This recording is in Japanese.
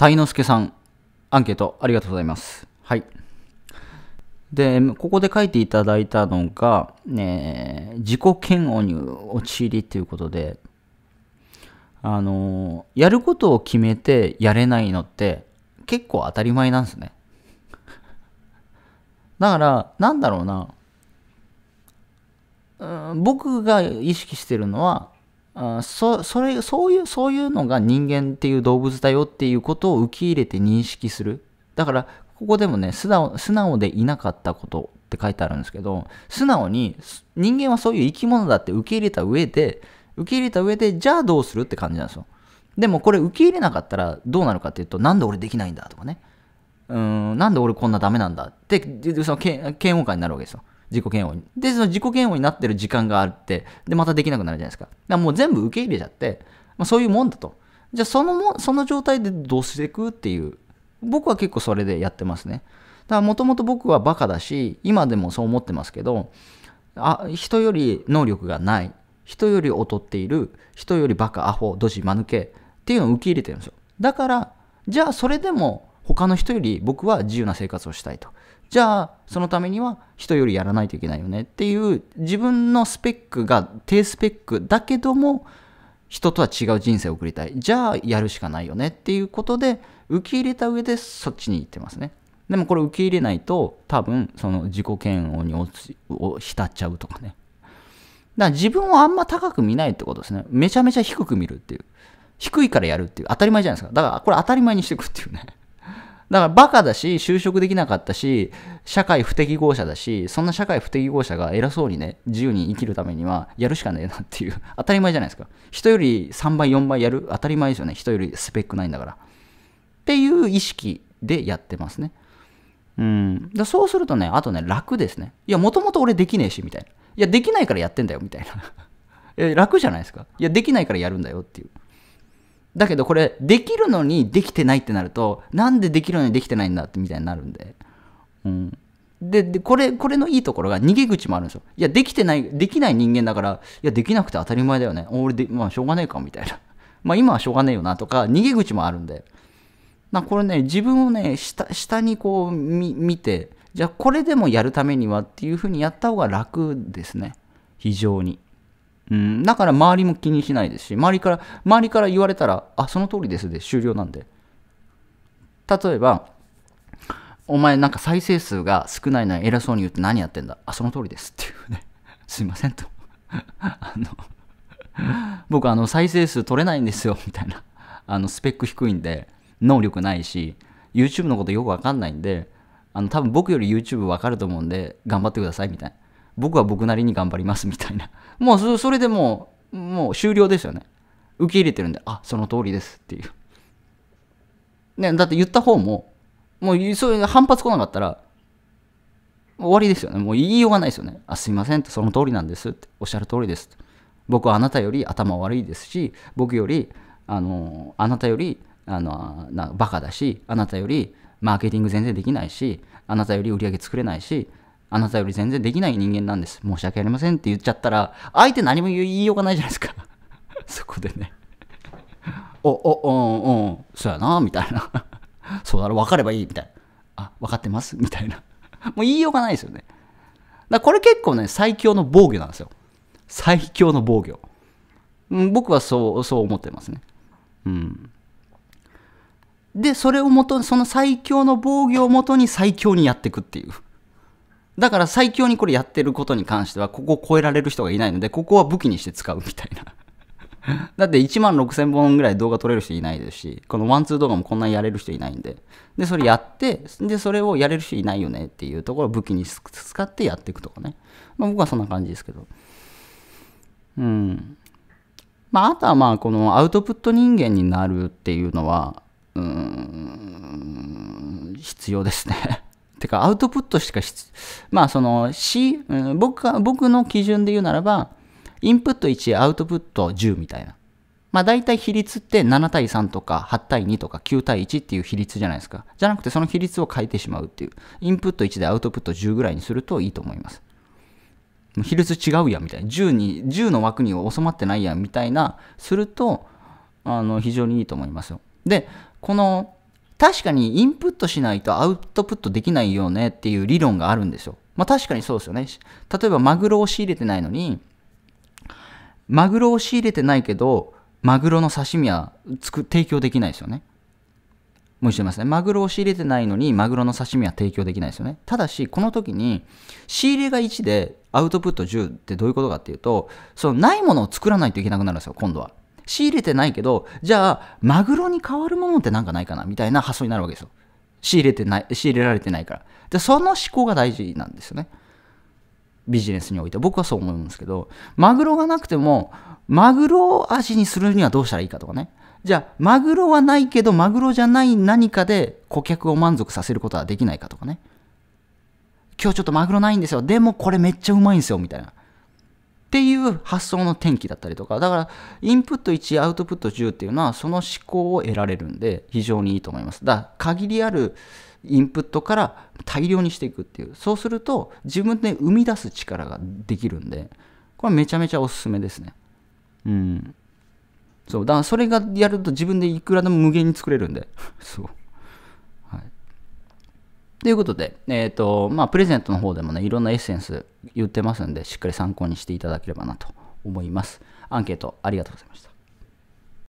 ノ之助さん、アンケートありがとうございます。はい。で、ここで書いていただいたのが、ね、自己嫌悪に陥りということで、あの、やることを決めてやれないのって結構当たり前なんですね。だから、なんだろうな、うん、僕が意識してるのは、そそれそういうそういうのが人間っていう動物だよっていうことを受け入れて認識するだからここでもね素直素直でいなかったことって書いてあるんですけど素直に人間はそういう生き物だって受け入れた上で受け入れた上でじゃあどうするって感じなんですよでもこれ受け入れなかったらどうなるかっていうとなんで俺できないんだとかねうんなんで俺こんなダメなんだってその嫌悪感になるわけですよ自己嫌悪に。で、その自己嫌悪になってる時間があって、で、またできなくなるじゃないですか。だからもう全部受け入れちゃって、まあ、そういうもんだと。じゃあそのも、その状態でどうしていくっていう。僕は結構それでやってますね。だからもともと僕はバカだし、今でもそう思ってますけど、あ、人より能力がない。人より劣っている。人よりバカ、アホ、ドジ、間抜け。っていうのを受け入れてるんですよ。だから、じゃあそれでも他の人より僕は自由な生活をしたいと。じゃあそのためには人よりやらないといけないよねっていう自分のスペックが低スペックだけども人とは違う人生を送りたいじゃあやるしかないよねっていうことで受け入れた上でそっちに行ってますねでもこれ受け入れないと多分その自己嫌悪に浸っちゃうとかねだから自分をあんま高く見ないってことですねめちゃめちゃ低く見るっていう低いからやるっていう当たり前じゃないですかだからこれ当たり前にしていくっていうねだからバカだし、就職できなかったし、社会不適合者だし、そんな社会不適合者が偉そうにね、自由に生きるためには、やるしかねえなっていう、当たり前じゃないですか。人より3倍、4倍やる、当たり前ですよね。人よりスペックないんだから。っていう意識でやってますね。うん。だそうするとね、あとね、楽ですね。いや、もともと俺できねえし、みたいな。いや、できないからやってんだよ、みたいな。楽じゃないですか。いや、できないからやるんだよっていう。だけどこれできるのにできてないってなるとなんでできるのにできてないんだってみたいになるんで、うん、ででこれこれのいいところが逃げ口もあるんですよいやできてないできない人間だからいやできなくて当たり前だよね俺でまあしょうがねえかみたいな まあ今はしょうがねえよなとか逃げ口もあるんであ、これね自分をね下下にこう見てじゃあこれでもやるためにはっていうふうにやった方が楽ですね非常に。うん、だから周りも気にしないですし、周りから、周りから言われたら、あ、その通りですで終了なんで。例えば、お前なんか再生数が少ないな偉そうに言って何やってんだあ、その通りですっていうね。すいませんと。あの、僕あの再生数取れないんですよ、みたいな。あの、スペック低いんで、能力ないし、YouTube のことよくわかんないんで、あの、多分僕より YouTube わかると思うんで、頑張ってください、みたいな。僕は僕なりに頑張りますみたいな。もうそれでもう、もう終了ですよね。受け入れてるんで、あ、その通りですっていう。ね、だって言った方も、もうそういう反発来なかったら、終わりですよね。もう言いようがないですよね。あ、すいませんって、その通りなんですって、おっしゃる通りです僕はあなたより頭悪いですし、僕より、あの、あなたより、あの、なバカだし、あなたよりマーケティング全然できないし、あなたより売り上げ作れないし、あなたより全然できない人間なんです。申し訳ありませんって言っちゃったら、相手何も言いようがないじゃないですか。そこでね。お、お、うん、うん、そうやな、みたいな。そうだろ、分かればいい、みたいな。あ、分かってます、みたいな。もう言いようがないですよね。だこれ結構ね、最強の防御なんですよ。最強の防御。うん、僕はそう、そう思ってますね。うん。で、それをもと、その最強の防御をもとに最強にやっていくっていう。だから最強にこれやってることに関しては、ここを超えられる人がいないので、ここは武器にして使うみたいな。だって1万6000本ぐらい動画撮れる人いないですし、このワンツー動画もこんなにやれる人いないんで。で、それやって、で、それをやれる人いないよねっていうところを武器に使ってやっていくとかね。まあ僕はそんな感じですけど。うん。まああとはまあこのアウトプット人間になるっていうのは、うん、必要ですねてかアウトプットしかし、まあその C、僕が、僕の基準で言うならば、インプット1、アウトプット10みたいな。まあ大体比率って7対3とか8対2とか9対1っていう比率じゃないですか。じゃなくてその比率を変えてしまうっていう。インプット1でアウトプット10ぐらいにするといいと思います。比率違うやみたいな。10に、10の枠に収まってないやみたいな、すると、あの、非常にいいと思いますよ。で、この確かにインプットしないとアウトプットできないよねっていう理論があるんですよ。まあ確かにそうですよね。例えばマグロを仕入れてないのに、マグロを仕入れてないけど、マグロの刺身はつく提供できないですよね。もう一度いますね。マグロを仕入れてないのに、マグロの刺身は提供できないですよね。ただし、この時に、仕入れが1でアウトプット10ってどういうことかっていうと、そのないものを作らないといけなくなるんですよ、今度は。仕入れてないけど、じゃあ、マグロに変わるものってなんかないかなみたいな発想になるわけですよ。仕入れてない、仕入れられてないから。で、その思考が大事なんですよね。ビジネスにおいて僕はそう思うんですけど、マグロがなくても、マグロ味にするにはどうしたらいいかとかね。じゃあ、マグロはないけど、マグロじゃない何かで顧客を満足させることはできないかとかね。今日ちょっとマグロないんですよ。でもこれめっちゃうまいんですよ。みたいな。っていう発想の転機だったりとか、だからインプット1、アウトプット10っていうのはその思考を得られるんで非常にいいと思います。だから限りあるインプットから大量にしていくっていう。そうすると自分で生み出す力ができるんで、これめちゃめちゃおすすめですね。うん。そう。だからそれがやると自分でいくらでも無限に作れるんで。そう。ということで、えっ、ー、と、まあ、プレゼントの方でもね、いろんなエッセンス言ってますんで、しっかり参考にしていただければなと思います。アンケートありがとうございました。